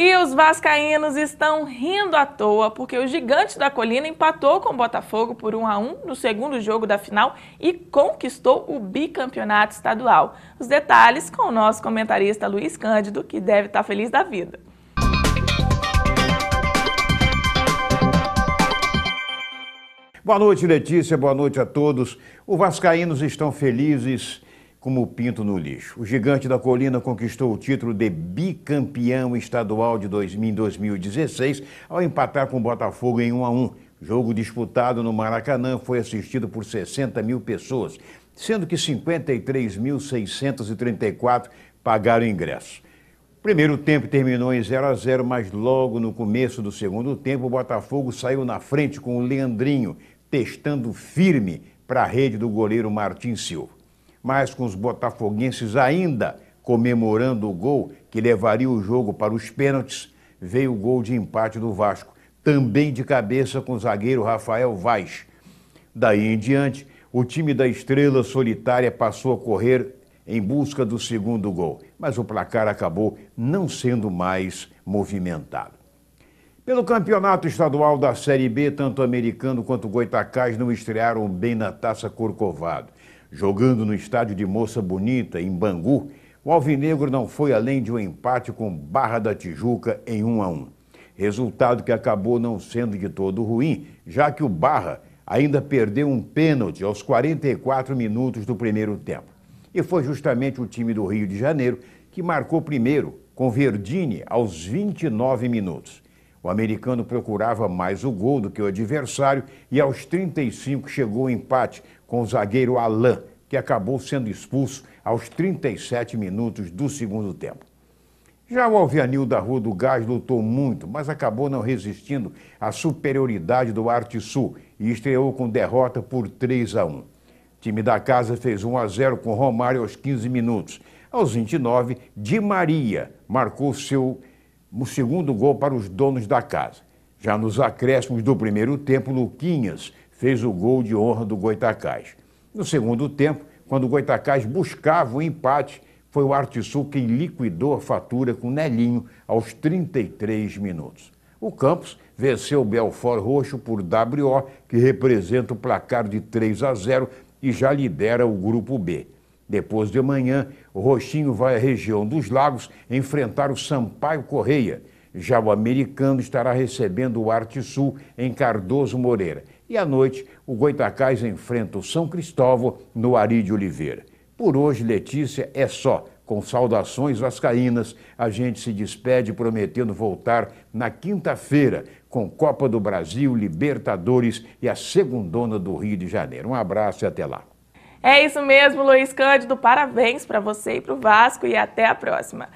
E os vascaínos estão rindo à toa porque o Gigante da Colina empatou com o Botafogo por 1 a 1 no segundo jogo da final e conquistou o bicampeonato estadual. Os detalhes com o nosso comentarista Luiz Cândido, que deve estar feliz da vida. Boa noite, Letícia. Boa noite a todos. Os vascaínos estão felizes como o pinto no lixo. O gigante da colina conquistou o título de bicampeão estadual de 2016 ao empatar com o Botafogo em 1 a 1. Jogo disputado no Maracanã foi assistido por 60 mil pessoas, sendo que 53.634 pagaram ingresso. O primeiro tempo terminou em 0 a 0, mas logo no começo do segundo tempo o Botafogo saiu na frente com o Leandrinho, testando firme para a rede do goleiro Martin Silva mas com os botafoguenses ainda comemorando o gol que levaria o jogo para os pênaltis, veio o gol de empate do Vasco, também de cabeça com o zagueiro Rafael Vaz. Daí em diante, o time da estrela solitária passou a correr em busca do segundo gol, mas o placar acabou não sendo mais movimentado. Pelo campeonato estadual da Série B, tanto o americano quanto o Goitacás não estrearam bem na taça Corcovado. Jogando no estádio de Moça Bonita, em Bangu, o Alvinegro não foi além de um empate com Barra da Tijuca em 1 a 1. Resultado que acabou não sendo de todo ruim, já que o Barra ainda perdeu um pênalti aos 44 minutos do primeiro tempo. E foi justamente o time do Rio de Janeiro que marcou primeiro, com Verdini aos 29 minutos. O americano procurava mais o gol do que o adversário e aos 35 chegou o empate com o zagueiro Alain, que acabou sendo expulso aos 37 minutos do segundo tempo. Já o Alvianil da Rua do Gás lutou muito, mas acabou não resistindo à superioridade do Arte Sul e estreou com derrota por 3 a 1. O time da casa fez 1 a 0 com Romário aos 15 minutos. Aos 29, Di Maria marcou seu o segundo gol para os donos da casa. Já nos acréscimos do primeiro tempo, Luquinhas fez o gol de honra do Goitacás. No segundo tempo, quando o Goitacás buscava o empate, foi o Artissul quem liquidou a fatura com Nelinho aos 33 minutos. O Campos venceu o Belfort Roxo por WO, que representa o placar de 3 a 0 e já lidera o grupo B. Depois de amanhã, o Roxinho vai à região dos lagos enfrentar o Sampaio Correia. Já o americano estará recebendo o Arte Sul em Cardoso Moreira. E à noite, o Goitacás enfrenta o São Cristóvão no Ari de Oliveira. Por hoje, Letícia, é só. Com saudações vascaínas, a gente se despede prometendo voltar na quinta-feira com Copa do Brasil, Libertadores e a Segundona do Rio de Janeiro. Um abraço e até lá. É isso mesmo, Luiz Cândido. Parabéns para você e para o Vasco e até a próxima.